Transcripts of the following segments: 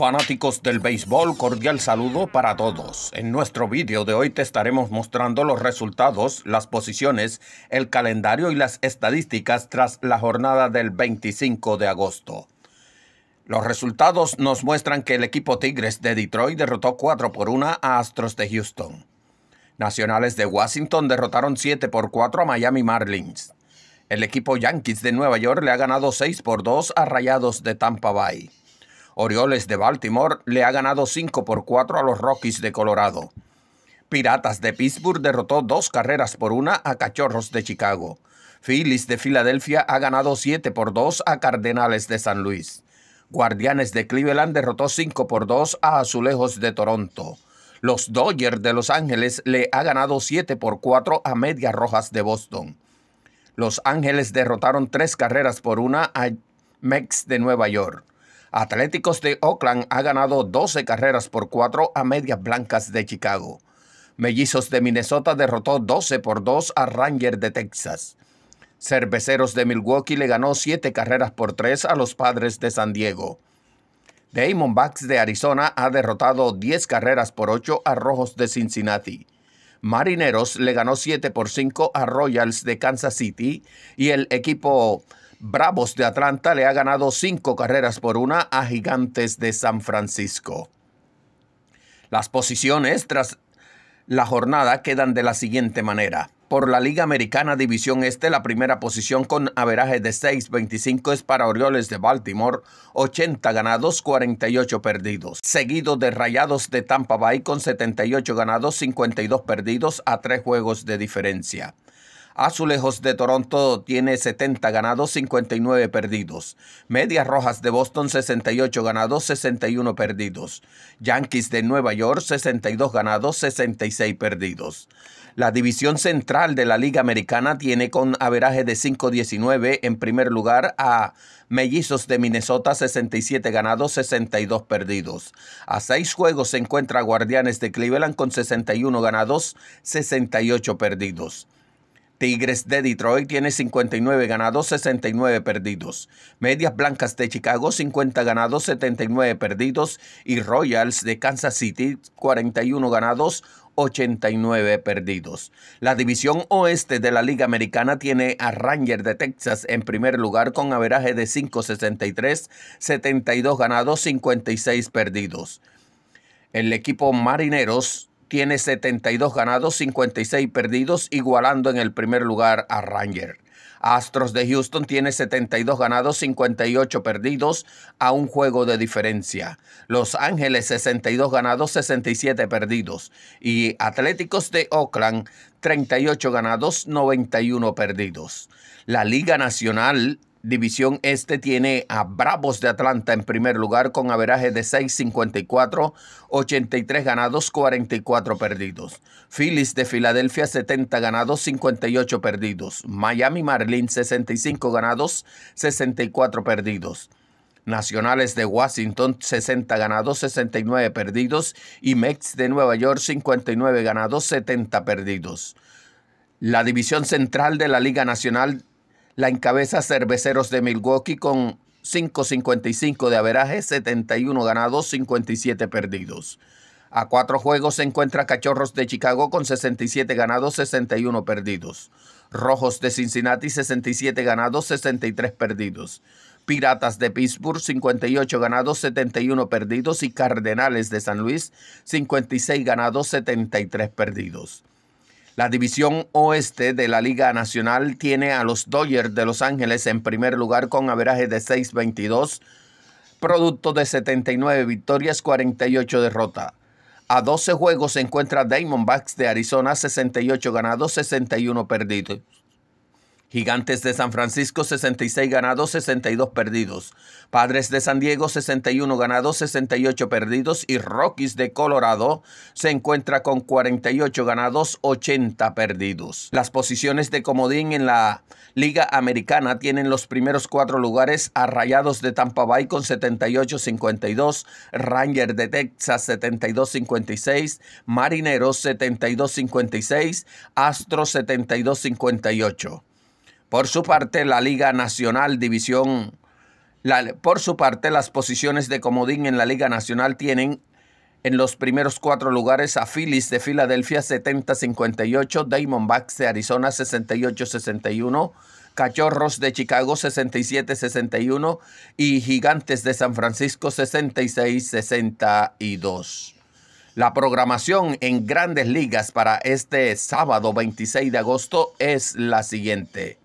fanáticos del béisbol, cordial saludo para todos. En nuestro vídeo de hoy te estaremos mostrando los resultados, las posiciones, el calendario y las estadísticas tras la jornada del 25 de agosto. Los resultados nos muestran que el equipo Tigres de Detroit derrotó 4 por 1 a Astros de Houston. Nacionales de Washington derrotaron 7 por 4 a Miami Marlins. El equipo Yankees de Nueva York le ha ganado 6 por 2 a Rayados de Tampa Bay. Orioles de Baltimore le ha ganado 5 por 4 a los Rockies de Colorado. Piratas de Pittsburgh derrotó dos carreras por una a Cachorros de Chicago. Phillies de Filadelfia ha ganado 7 por 2 a Cardenales de San Luis. Guardianes de Cleveland derrotó 5 por 2 a Azulejos de Toronto. Los Dodgers de Los Ángeles le ha ganado 7 por 4 a Medias Rojas de Boston. Los Ángeles derrotaron 3 carreras por una a Mex de Nueva York. Atléticos de Oakland ha ganado 12 carreras por 4 a Medias Blancas de Chicago. Mellizos de Minnesota derrotó 12 por 2 a Ranger de Texas. Cerveceros de Milwaukee le ganó 7 carreras por 3 a los Padres de San Diego. Diamondbacks de Arizona ha derrotado 10 carreras por 8 a Rojos de Cincinnati. Marineros le ganó 7 por 5 a Royals de Kansas City y el equipo Bravos de Atlanta le ha ganado cinco carreras por una a Gigantes de San Francisco. Las posiciones tras la jornada quedan de la siguiente manera. Por la Liga Americana División Este, la primera posición con averaje de 6.25 es para Orioles de Baltimore, 80 ganados, 48 perdidos. Seguido de Rayados de Tampa Bay con 78 ganados, 52 perdidos a tres juegos de diferencia. Azulejos de Toronto tiene 70 ganados, 59 perdidos. Medias Rojas de Boston 68 ganados, 61 perdidos. Yankees de Nueva York 62 ganados, 66 perdidos. La división central de la Liga Americana tiene con averaje de 5-19 en primer lugar a Mellizos de Minnesota 67 ganados, 62 perdidos. A seis juegos se encuentra Guardianes de Cleveland con 61 ganados, 68 perdidos. Tigres de Detroit tiene 59 ganados, 69 perdidos. Medias Blancas de Chicago 50 ganados, 79 perdidos. Y Royals de Kansas City 41 ganados, 89 perdidos. La división oeste de la Liga Americana tiene a Rangers de Texas en primer lugar con averaje de 5.63, 72 ganados, 56 perdidos. El equipo Marineros tiene 72 ganados, 56 perdidos, igualando en el primer lugar a Ranger. Astros de Houston tiene 72 ganados, 58 perdidos a un juego de diferencia. Los Ángeles 62 ganados, 67 perdidos. Y Atléticos de Oakland 38 ganados, 91 perdidos. La Liga Nacional División Este tiene a Bravos de Atlanta en primer lugar con averaje de 6.54, 83 ganados, 44 perdidos. Phillies de Filadelfia 70 ganados, 58 perdidos. Miami Marlins 65 ganados, 64 perdidos. Nacionales de Washington 60 ganados, 69 perdidos y Mets de Nueva York 59 ganados, 70 perdidos. La división central de la Liga Nacional la encabeza Cerveceros de Milwaukee con 5.55 de averaje, 71 ganados, 57 perdidos. A cuatro juegos se encuentra Cachorros de Chicago con 67 ganados, 61 perdidos. Rojos de Cincinnati, 67 ganados, 63 perdidos. Piratas de Pittsburgh, 58 ganados, 71 perdidos. Y Cardenales de San Luis, 56 ganados, 73 perdidos. La división oeste de la Liga Nacional tiene a los Dodgers de Los Ángeles en primer lugar con averaje de 6.22, producto de 79 victorias, 48 derrotas. A 12 juegos se encuentra Diamondbacks de Arizona, 68 ganados, 61 perdidos. Gigantes de San Francisco 66 ganados, 62 perdidos. Padres de San Diego 61 ganados, 68 perdidos. Y Rockies de Colorado se encuentra con 48 ganados, 80 perdidos. Las posiciones de comodín en la Liga Americana tienen los primeros cuatro lugares Arrayados de Tampa Bay con 78-52, Ranger de Texas 72-56, Marineros 72-56, Astros 72-58. Por su parte, la Liga Nacional División, por su parte, las posiciones de comodín en la Liga Nacional tienen en los primeros cuatro lugares a Phillies de Filadelfia 70-58, Diamondbacks de Arizona 68-61, Cachorros de Chicago 67-61 y Gigantes de San Francisco 66-62. La programación en grandes ligas para este sábado 26 de agosto es la siguiente.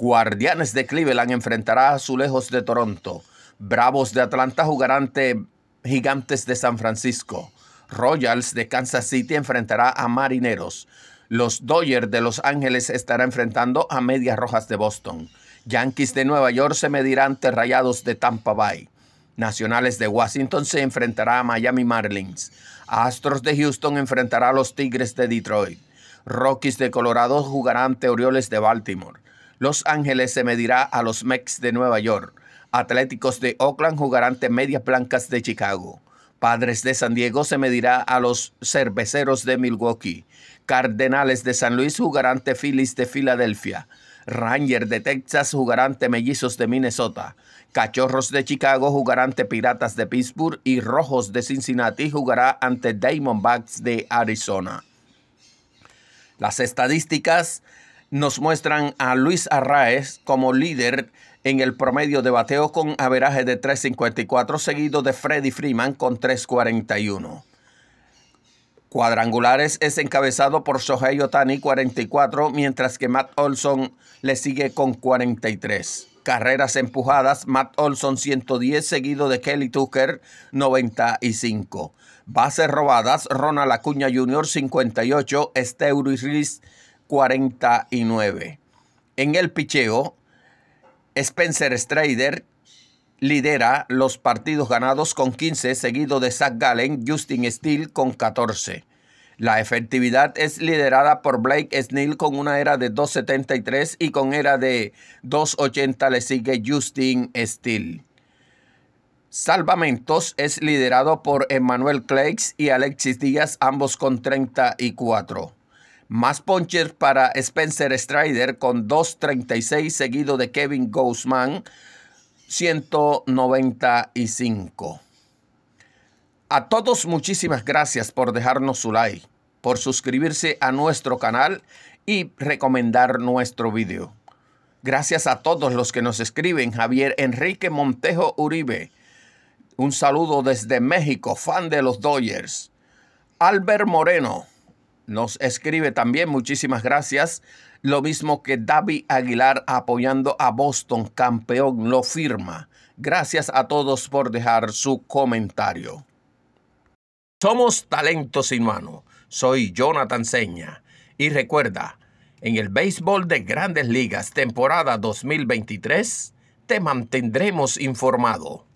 Guardianes de Cleveland enfrentará a Azulejos de Toronto. Bravos de Atlanta jugarán ante Gigantes de San Francisco. Royals de Kansas City enfrentará a Marineros. Los Dodgers de Los Ángeles estará enfrentando a Medias Rojas de Boston. Yankees de Nueva York se medirá ante Rayados de Tampa Bay. Nacionales de Washington se enfrentará a Miami Marlins. Astros de Houston enfrentará a los Tigres de Detroit. Rockies de Colorado jugarán ante Orioles de Baltimore. Los Ángeles se medirá a los Mets de Nueva York. Atléticos de Oakland jugarán ante Medias Blancas de Chicago. Padres de San Diego se medirá a los Cerveceros de Milwaukee. Cardenales de San Luis jugarán ante Phillies de Filadelfia. Rangers de Texas jugarán ante Mellizos de Minnesota. Cachorros de Chicago jugarán ante Piratas de Pittsburgh y Rojos de Cincinnati jugará ante Diamondbacks de Arizona. Las estadísticas nos muestran a Luis Arraez como líder en el promedio de bateo con averaje de 3.54, seguido de Freddy Freeman con 3.41. Cuadrangulares es encabezado por Shohei Otani 44, mientras que Matt Olson le sigue con 43. Carreras empujadas, Matt Olson 110, seguido de Kelly Tucker 95. Bases robadas, Ronald Acuña Jr. 58, Esteuris Riz 49. En el picheo, Spencer Strider lidera los partidos ganados con 15, seguido de Zach Gallen, Justin Steele con 14. La efectividad es liderada por Blake Snell con una era de 2.73 y con era de 2.80 le sigue Justin Steele. Salvamentos es liderado por Emmanuel Cleix y Alexis Díaz, ambos con 34. Más ponches para Spencer Strider con 2.36 seguido de Kevin gozman 195. A todos muchísimas gracias por dejarnos su like, por suscribirse a nuestro canal y recomendar nuestro video. Gracias a todos los que nos escriben, Javier Enrique Montejo Uribe. Un saludo desde México, fan de los Dodgers. Albert Moreno nos escribe también, muchísimas gracias. Lo mismo que David Aguilar apoyando a Boston, campeón, lo firma. Gracias a todos por dejar su comentario. Somos Talentos mano. Soy Jonathan Seña. Y recuerda, en el béisbol de grandes ligas, temporada 2023, te mantendremos informado.